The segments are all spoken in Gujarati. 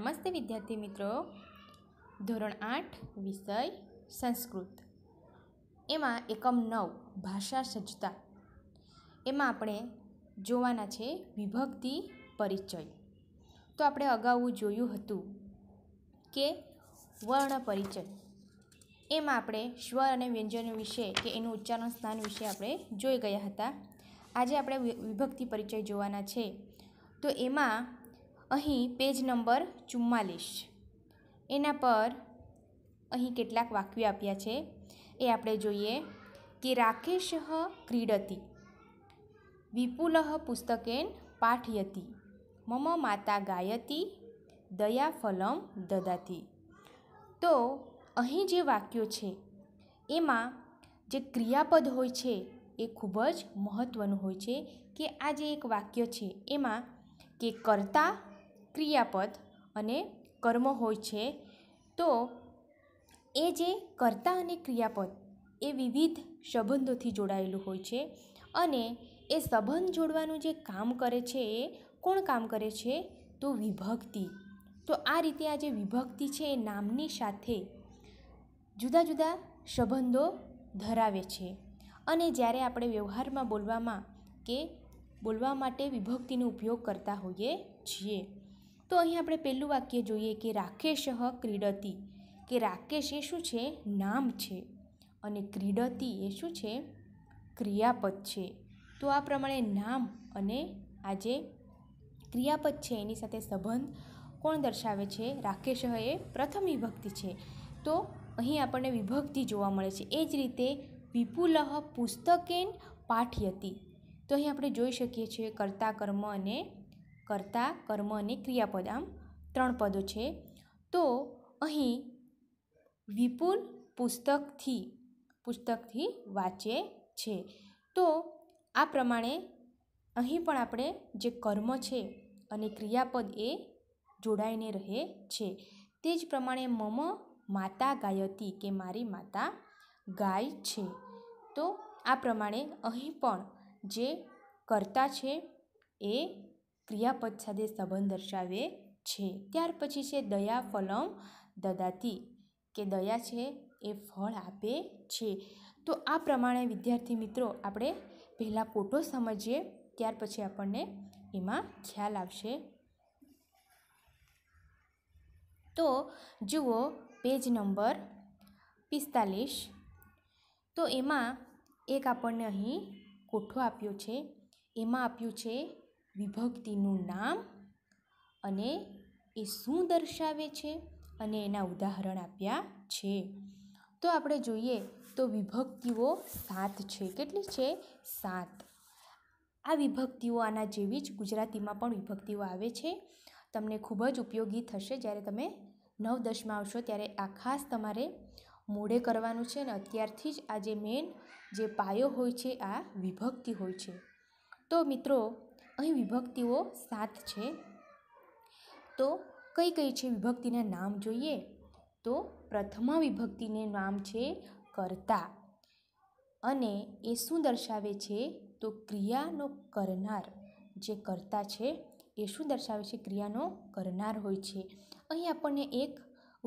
નમસ્તે વિદ્યાર્થી મિત્રો ધોરણ આઠ વિષય સંસ્કૃત એમાં એકમ નવ ભાષા સજ્જતા એમાં આપણે જોવાના છે વિભક્તિ પરિચય તો આપણે અગાઉ જોયું હતું કે વર્ણ પરિચય એમાં આપણે સ્વર અને વ્યંજન વિશે કે એનું ઉચ્ચારણ સ્થાન વિશે આપણે જોઈ ગયા હતા આજે આપણે વિભક્તિ પરિચય જોવાના છે તો એમાં અહીં પેજ નંબર ચુમ્માલીસ એના પર અહીં કેટલાક વાક્યો આપ્યા છે એ આપણે જોઈએ કે રાકેશ ક્રીડતી વિપુલ પુસ્તકેન પાઠયતી મમ માતા ગાયતી દયા ફલમ દદાતી તો અહીં જે વાક્યો છે એમાં જે ક્રિયાપદ હોય છે એ ખૂબ જ મહત્ત્વનું હોય છે કે આ જે એક વાક્ય છે એમાં કે કરતા ક્રિયાપદ અને કર્મ હોય છે તો એ જે કર્તા અને ક્રિયાપદ એ વિવિધ સંબંધોથી જોડાયેલું હોય છે અને એ સંબંધ જોડવાનું જે કામ કરે છે એ કોણ કામ કરે છે તો વિભક્તિ તો આ રીતે આ જે વિભક્તિ છે એ નામની સાથે જુદા જુદા સંબંધો ધરાવે છે અને જ્યારે આપણે વ્યવહારમાં બોલવામાં કે બોલવા માટે વિભક્તિનો ઉપયોગ કરતા હોઈએ છીએ તો અહીં આપણે પહેલું વાક્ય જોઈએ કે રાકેશ ક્રીડતી કે રાકેશ એ શું છે નામ છે અને ક્રીડતી એ શું છે ક્રિયાપદ છે તો આ પ્રમાણે નામ અને આ જે ક્રિયાપદ છે એની સાથે સંબંધ કોણ દર્શાવે છે રાકેશ એ પ્રથમ વિભક્તિ છે તો અહીં આપણને વિભક્તિ જોવા મળે છે એ જ રીતે વિપુલહ પુસ્તકેન પાઠ્યતી તો અહીં આપણે જોઈ શકીએ છીએ કર્તા કર્મ અને કર્તા કર્મ અને ક્રિયાપદ આમ ત્રણ પદો છે તો અહીં વિપુલ પુસ્તકથી પુસ્તકથી વાંચે છે તો આ પ્રમાણે અહીં પણ આપણે જે કર્મ છે અને ક્રિયાપદ એ જોડાઈને રહે છે તે જ પ્રમાણે મમ માતા ગાયતી કે મારી માતા ગાય છે તો આ પ્રમાણે અહીં પણ જે કર્તા છે એ ક્રિયાપદ સાથે સંબંધ દર્શાવે છે ત્યાર પછી છે દયા ફલમ દદાતી કે દયા છે એ ફળ આપે છે તો આ પ્રમાણે વિદ્યાર્થી મિત્રો આપણે પહેલાં કોટો સમજીએ ત્યાર પછી આપણને એમાં ખ્યાલ આવશે તો જુઓ પેજ નંબર પિસ્તાલીસ તો એમાં એક આપણને અહીં કોઠો આપ્યો છે એમાં આપ્યું છે વિભક્તિનું નામ અને એ શું દર્શાવે છે અને એના ઉદાહરણ આપ્યા છે તો આપણે જોઈએ તો વિભક્તિઓ સાત છે કેટલી છે સાત આ વિભક્તિઓ આના જેવી જ ગુજરાતીમાં પણ વિભક્તિઓ આવે છે તમને ખૂબ જ ઉપયોગી થશે જ્યારે તમે નવ દશમાં આવશો ત્યારે આ ખાસ તમારે મોડે કરવાનું છે અને અત્યારથી જ આ જે મેન જે પાયો હોય છે આ વિભક્તિ હોય છે તો મિત્રો અહીં વિભક્તિઓ સાત છે તો કઈ કઈ છે વિભક્તિના નામ જોઈએ તો પ્રથમા વિભક્તિને નામ છે કર્તા અને એ શું દર્શાવે છે તો ક્રિયાનો કરનાર જે કર્તા છે એ શું દર્શાવે છે ક્રિયાનો કરનાર હોય છે અહીં આપણને એક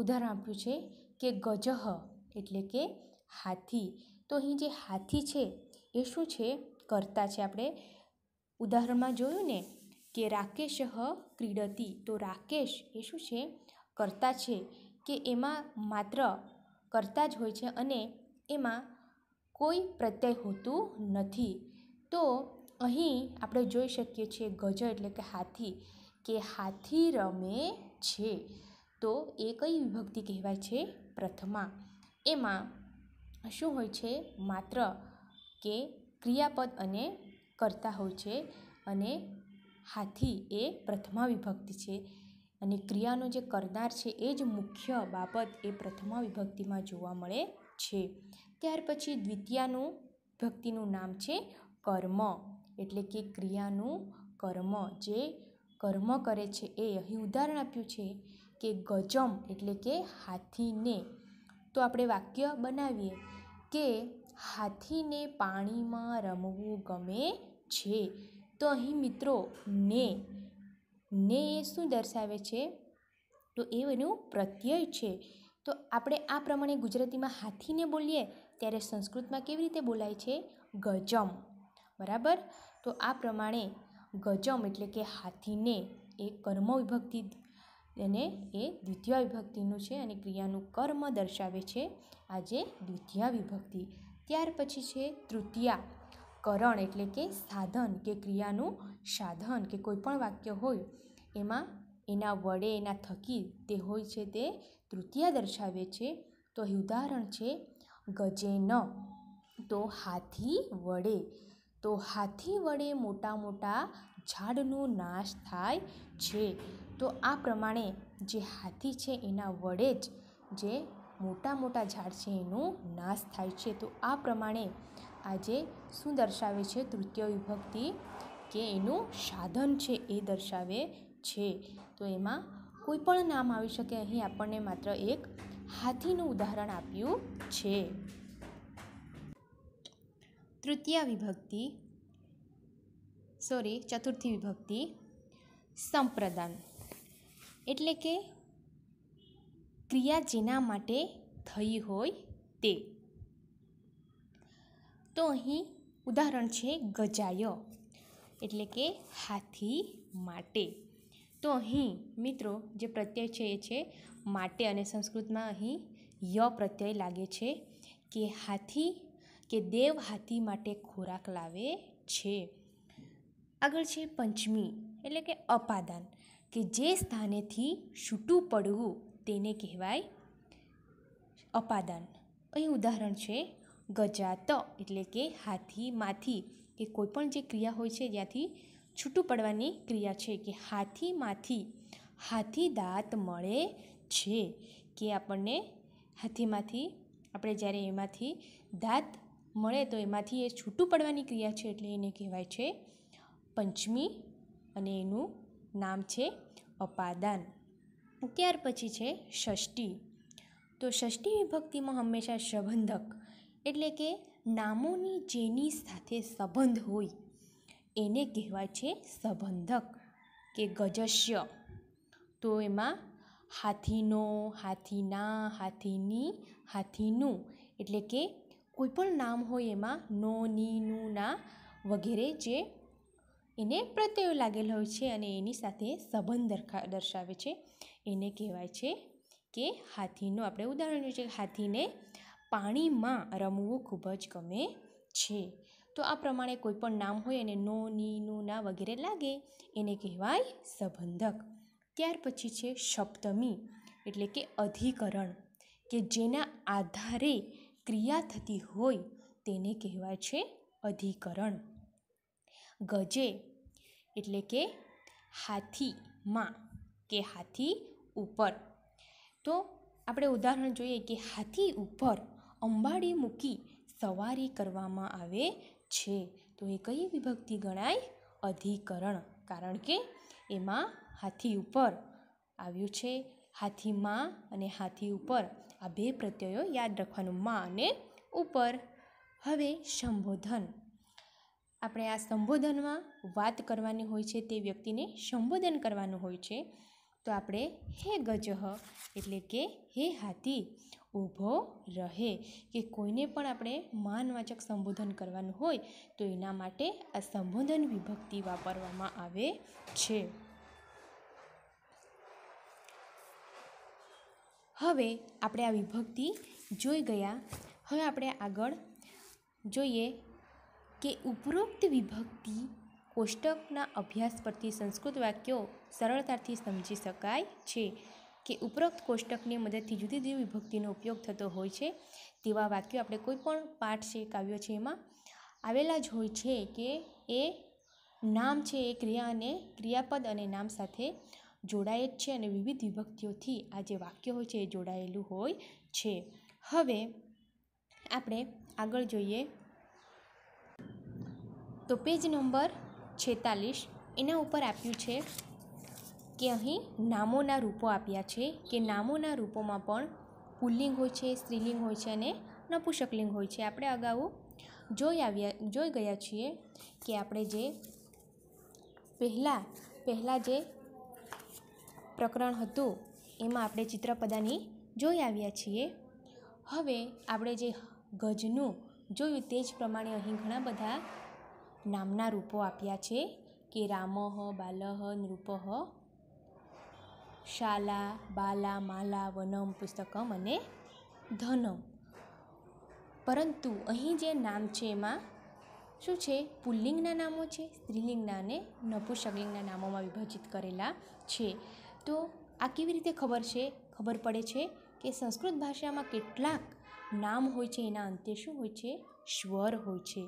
ઉદાહરણ આપ્યું છે કે ગજહ એટલે કે હાથી તો અહીં જે હાથી છે એ શું છે કરતા છે આપણે ઉદાહરણમાં જોયું ને કે રાકેશ હ ક્રીડતી તો રાકેશ એ શું છે કરતા છે કે એમાં માત્ર કરતા જ હોય છે અને એમાં કોઈ પ્રત્યય હોતું નથી તો અહીં આપણે જોઈ શકીએ છીએ ગજ એટલે કે હાથી કે હાથી રમે છે તો એ કઈ વિભક્તિ કહેવાય છે પ્રથમા એમાં શું હોય છે માત્ર કે ક્રિયાપદ અને કરતા હોય છે અને હાથી એ પ્રથમા વિભક્તિ છે અને ક્રિયાનો જે કરનાર છે એ જ મુખ્ય બાબત એ પ્રથમા વિભક્તિમાં જોવા મળે છે ત્યાર પછી દ્વિતીયાનું વિભક્તિનું નામ છે કર્મ એટલે કે ક્રિયાનું કર્મ જે કર્મ કરે છે એ અહીં ઉદાહરણ આપ્યું છે કે ગજમ એટલે કે હાથીને તો આપણે વાક્ય બનાવીએ કે હાથીને પાણીમાં રમવું ગમે છે તો અહીં મિત્રો ને ને એ શું દર્શાવે છે તો એ એનું પ્રત્યય છે તો આપણે આ પ્રમાણે ગુજરાતીમાં હાથીને બોલીએ ત્યારે સંસ્કૃતમાં કેવી રીતે બોલાય છે ગજમ બરાબર તો આ પ્રમાણે ગજમ એટલે કે હાથીને એ કર્મ વિભક્તિ અને એ દ્વિતીય વિભક્તિનું છે અને ક્રિયાનું કર્મ દર્શાવે છે આજે દ્વિતીય વિભક્તિ ત્યાર પછી છે તૃતીયા કરણ એટલે કે સાધન કે ક્રિયાનું સાધન કે કોઈપણ વાક્ય હોય એમાં એના વડે એના થકી તે હોય છે તે તૃતીય દર્શાવે છે તો એ ઉદાહરણ છે ગજેન તો હાથી વડે તો હાથી વડે મોટા મોટા ઝાડનો નાશ થાય છે તો આ પ્રમાણે જે હાથી છે એના વડે જ જે મોટા મોટા ઝાડ છે એનો નાશ થાય છે તો આ પ્રમાણે આજે શું દર્શાવે છે તૃતીય વિભક્તિ કે એનું સાધન છે એ દર્શાવે છે તો એમાં કોઈ પણ નામ આવી શકે અહીં આપણને માત્ર એક હાથીનું ઉદાહરણ આપ્યું છે તૃતીય વિભક્તિ સોરી ચતુર્થી વિભક્તિ સંપ્રદાન એટલે કે ક્રિયા જેના માટે થઈ હોય તે તો અહીં ઉદાહરણ છે ગજાય એટલે કે હાથી માટે તો અહીં મિત્રો જે પ્રત્યય છે એ છે માટે અને સંસ્કૃતમાં અહીં ય પ્રત્યય લાગે છે કે હાથી કે દેવ હાથી માટે ખોરાક લાવે છે આગળ છે પંચમી એટલે કે અપાદાન કે જે સ્થાનેથી છૂટું પડવું તેને કહેવાય અપાદાન અહીં ઉદાહરણ છે ગજાત એટલે કે હાથીમાંથી કે કોઈપણ જે ક્રિયા હોય છે ત્યાંથી છૂટું પડવાની ક્રિયા છે કે હાથીમાંથી હાથી દાંત મળે છે કે આપણને હાથીમાંથી આપણે જ્યારે એમાંથી દાંત મળે તો એમાંથી એ છૂટું પડવાની ક્રિયા છે એટલે એને કહેવાય છે પંચમી અને એનું નામ છે અપાદાન ત્યાર પછી છે ષષ્ઠી તો ષષ્ઠી વિભક્તિમાં હંમેશા સંબંધક એટલે કે નામોની જેની સાથે સંબંધ હોય એને કહેવાય છે સંબંધક કે ગજસ્ય તો એમાં હાથીનો હાથીના હાથીની હાથીનું એટલે કે કોઈપણ નામ હોય એમાં નો ની નું ના વગેરે જે એને પ્રત્યય લાગેલ હોય છે અને એની સાથે સંબંધ દર્શાવે છે એને કહેવાય છે કે હાથીનું આપણે ઉદાહરણ જોઈએ છે હાથીને પાણીમાં રમવું ખૂબ જ ગમે છે તો આ પ્રમાણે કોઈ પણ નામ હોય અને નો ની નું ના વગેરે લાગે એને કહેવાય સંબંધક ત્યાર પછી છે સપ્તમી એટલે કે અધિકરણ કે જેના આધારે ક્રિયા થતી હોય તેને કહેવાય છે અધિકરણ ગજે એટલે કે હાથીમાં કે હાથી ઉપર તો આપણે ઉદાહરણ જોઈએ કે હાથી ઉપર અંબાડી મૂકી સવારી કરવામાં આવે છે તો એ કઈ વિભક્તિ ગણાય અધિકરણ કારણ કે એમાં હાથી ઉપર આવ્યું છે હાથીમાં અને હાથી ઉપર આ બે પ્રત્યયો યાદ રાખવાનું માં અને ઉપર હવે સંબોધન આપણે આ સંબોધનમાં વાત કરવાની હોય છે તે વ્યક્તિને સંબોધન કરવાનું હોય છે તો આપણે હે ગજહ એટલે કે હે હાથી ઊભો રહે કે કોઈને પણ આપણે માનવાચક સંબોધન કરવાનું હોય તો એના માટે આ સંબોધન વિભક્તિ વાપરવામાં આવે છે હવે આપણે આ વિભક્તિ જોઈ ગયા હવે આપણે આગળ જોઈએ કે ઉપરોક્ત વિભક્તિ કોષ્ટકના અભ્યાસ પરથી સંસ્કૃત વાક્યો સરળતાથી સમજી શકાય છે કે ઉપરોક્ત કોષ્ટકની મદદથી જુદી જુદી વિભક્તિનો ઉપયોગ થતો હોય છે તેવા વાક્યો આપણે કોઈ પણ પાઠ છે કાવ્યો છે એમાં આવેલા જ હોય છે કે એ નામ છે એ ક્રિયા અને ક્રિયાપદ અને નામ સાથે જોડાય જ છે અને વિવિધ વિભક્તિઓથી આ જે વાક્ય હોય છે એ જોડાયેલું હોય છે હવે આપણે આગળ જોઈએ તો પેજ નંબર છેતાલીસ એના ઉપર આપ્યું છે કે અહીં નામોના રૂપો આપ્યા છે કે નામોના રૂપોમાં પણ પુલ્લિંગ હોય છે સ્ત્રીલિંગ હોય છે અને નપુષકલિંગ હોય છે આપણે અગાઉ જોઈ આવ્યા જોઈ ગયા છીએ કે આપણે જે પહેલાં પહેલાં જે પ્રકરણ હતું એમાં આપણે ચિત્રપદાની જોઈ આવ્યા છીએ હવે આપણે જે ગજનું જોયું તે જ પ્રમાણે અહીં ઘણા બધા નામના રૂપો આપ્યા છે કે રામહ બાલહ નૃપહ શાલા બાલા માલા વનમ પુસ્તકમ અને ધનમ પરંતુ અહીં જે નામ છે એમાં શું છે પુલ્લિંગના નામો છે સ્ત્રીલિંગના અને નપુંસકલિંગના નામોમાં વિભાજિત કરેલા છે તો આ કેવી રીતે ખબર છે ખબર પડે છે કે સંસ્કૃત ભાષામાં કેટલાક નામ હોય છે એના અંતે શું હોય છે સ્વર હોય છે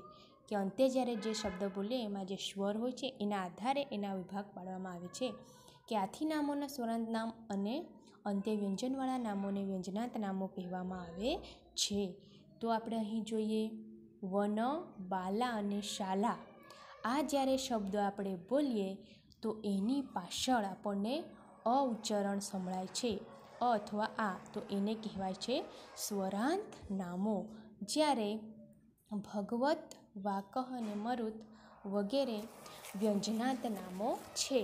કે અંતે જ્યારે જે શબ્દ બોલે એમાં જે સ્વર હોય છે એના આધારે એના વિભાગ પાડવામાં આવે છે ક્યાંથી નામોના સ્વરાંત નામ અને અંતે વ્યંજનવાળા નામોને વ્યંજનાંત નામો કહેવામાં આવે છે તો આપણે અહીં જોઈએ વન બાલા અને શાલા આ જ્યારે શબ્દ આપણે બોલીએ તો એની પાછળ આપણને અ ઉચ્ચારણ સંભળાય છે અ અથવા આ તો એને કહેવાય છે સ્વરાંત નામો જ્યારે ભગવત વાકહ અને મરુત વગેરે વ્યંજનાંત નામો છે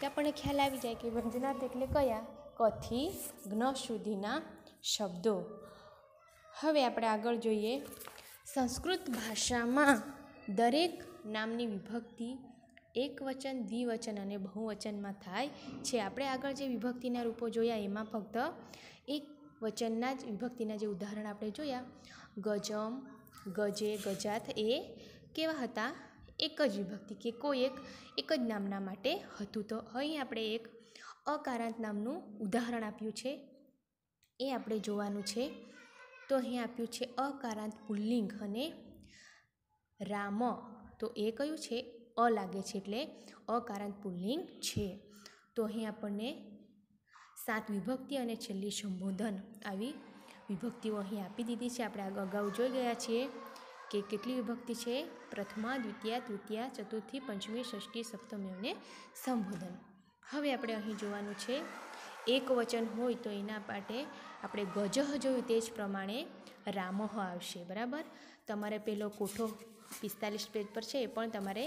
કે આપણને ખ્યાલ આવી જાય કે વ્યંજનાર્થ એટલે કયા કથી જ્ઞ સુધીના શબ્દો હવે આપણે આગળ જોઈએ સંસ્કૃત ભાષામાં દરેક નામની વિભક્તિ એકવચન દ્વિવચન અને બહુવચનમાં થાય છે આપણે આગળ જે વિભક્તિના રૂપો જોયા એમાં ફક્ત એક વચનના જ વિભક્તિના જે ઉદાહરણ આપણે જોયા ગજમ ગજે ગજાથ એ કેવા હતા એક જ વિભક્તિ કે કોઈ એક એક જ નામના માટે હતું તો અહીં આપણે એક અકારાંત નામનું ઉદાહરણ આપ્યું છે એ આપણે જોવાનું છે તો અહીં આપ્યું છે અકારાંત પુલ્લિંગ અને રામ તો એ કયું છે અ લાગે છે એટલે અકારાંત પુલ્લિંગ છે તો અહીં આપણને સાત વિભક્તિ અને છેલ્લી સંબોધન આવી વિભક્તિઓ અહીં આપી દીધી છે આપણે અગાઉ જોઈ ગયા છીએ કે કેટલી વિભક્તિ છે પ્રથમા દ્વિતીયા તૃતીય ચતુર્થી પંચમી ષષ્ઠી સપ્તમી અને સંબોધન હવે આપણે અહીં જોવાનું છે એક વચન હોય તો એના માટે આપણે ગજહ જોયું તે જ પ્રમાણે રામહ આવશે બરાબર તમારે પેલો કોઠો પિસ્તાલીસ પેજ પર છે એ પણ તમારે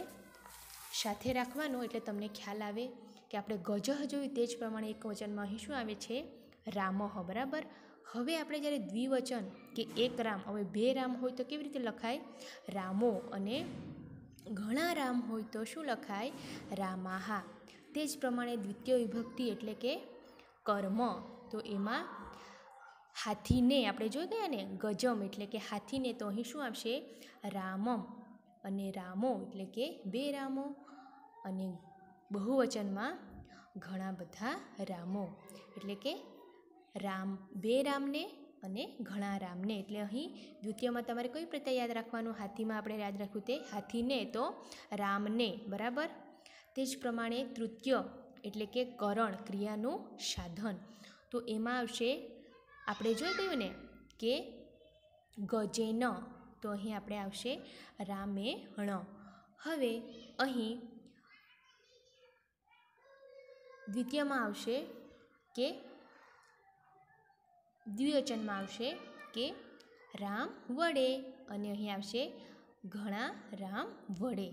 સાથે રાખવાનો એટલે તમને ખ્યાલ આવે કે આપણે ગજહ જોયું તે જ પ્રમાણે એક વચનમાં અહીં શું આવે છે રામહ બરાબર હવે આપણે જ્યારે દ્વિવચન કે એક રામ હવે બે રામ હોય તો કેવી રીતે લખાય રામો અને ઘણા રામ હોય તો શું લખાય રામાહા તે જ પ્રમાણે દ્વિતીય વિભક્તિ એટલે કે કર્મ તો એમાં હાથીને આપણે જોઈ ગયા ને ગજમ એટલે કે હાથીને તો અહીં શું આવશે રામમ અને રામો એટલે કે બે રામો અને બહુવચનમાં ઘણા બધા રામો એટલે કે રામ બે રામને અને ઘણા રામને એટલે અહીં દ્વિતીયમાં તમારે કઈ પ્રત્યે યાદ રાખવાનું હાથીમાં આપણે યાદ રાખ્યું તે હાથીને તો રામને બરાબર તે જ પ્રમાણે તૃતીય એટલે કે કરણ ક્રિયાનું સાધન તો એમાં આવશે આપણે જોઈ ગયું ને કે ગજેન તો અહીં આપણે આવશે રામે હણ હવે અહીં દ્વિતીયમાં આવશે કે દ્વિવચનમાં આવશે કે રામ વડે અને અહીં આવશે ઘણા રામ વડે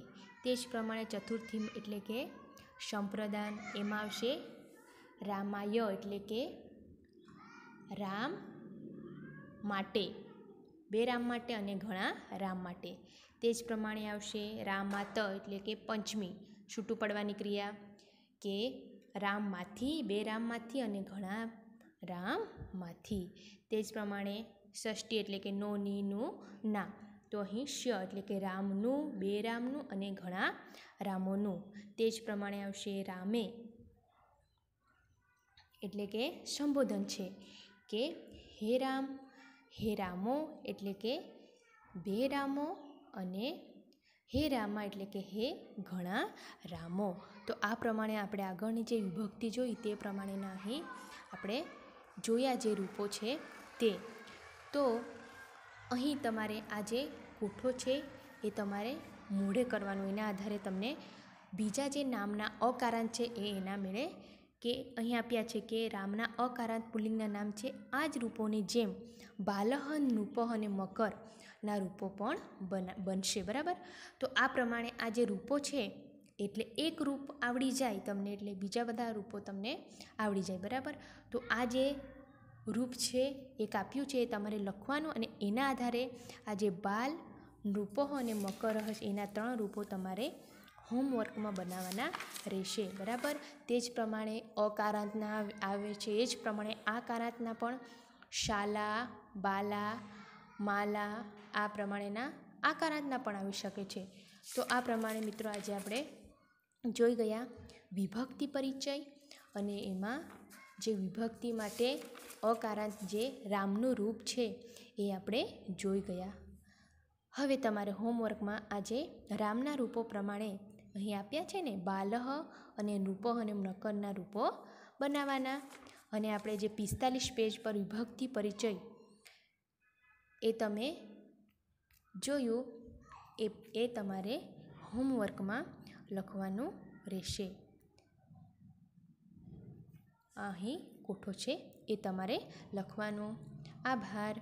તે જ પ્રમાણે ચતુર્થી એટલે કે સંપ્રદાન એમાં આવશે રામાય એટલે કે રામ માટે બે રામ માટે અને ઘણા રામ માટે તે જ પ્રમાણે આવશે રામાત એટલે કે પંચમી છૂટું પડવાની ક્રિયા કે રામમાંથી બે રામમાંથી અને ઘણા રામમાંથી તે જ પ્રમાણે ષષ્ઠી એટલે કે નો ની નું ના તો અહીં શ્ય એટલે કે રામનું બે રામનું અને ઘણા રામોનું તે જ પ્રમાણે આવશે રામે એટલે કે સંબોધન છે કે હે રામ હે રામો એટલે કે બે રામો અને હે રામા એટલે કે હે ઘણા રામો તો આ પ્રમાણે આપણે આગળની જે વિભક્તિ જોઈ તે પ્રમાણેના અહીં આપણે જોયા જે રૂપો છે તે તો અહીં તમારે આ જે કોઠો છે એ તમારે મોઢે કરવાનો એના આધારે તમને બીજા જે નામના અકારાંત છે એ એના મેળે કે અહીં આપ્યા છે કે રામના અકારાંત પુલિંગના નામ છે આ જ રૂપોની જેમ બાલહન નૃપહ અને મકરના રૂપો પણ બના બનશે બરાબર તો આ પ્રમાણે આ જે રૂપો છે એટલે એક રૂપ આવડી જાય તમને એટલે બીજા બધા રૂપો તમને આવડી જાય બરાબર તો આ જે રૂપ છે એક આપ્યું છે એ તમારે લખવાનું અને એના આધારે આ જે બાલ નૃપહ અને મકરહ એના ત્રણ રૂપો તમારે હોમવર્કમાં બનાવવાના રહેશે બરાબર તે જ પ્રમાણે અકારાંતના આવે છે એ જ પ્રમાણે આ કારાંતના પણ શાલા બાલા માલા આ પ્રમાણેના આકારાંતના પણ આવી શકે છે તો આ પ્રમાણે મિત્રો આજે આપણે જોઈ ગયા વિભક્તિ પરિચય અને એમાં જે વિભક્તિ માટે અકારાંત જે રામનું રૂપ છે એ આપણે જોઈ ગયા હવે તમારે હોમવર્કમાં આજે રામના રૂપો પ્રમાણે અહીં આપ્યા છે ને બાલહ અને નૃપહ અને મકરના રૂપો બનાવવાના અને આપણે જે પિસ્તાલીસ પેજ પર વિભક્તિ પરિચય એ તમે જોયું એ એ તમારે હોમવર્કમાં લખવાનું રહેશે અહીં કોઠો છે એ તમારે લખવાનો આભાર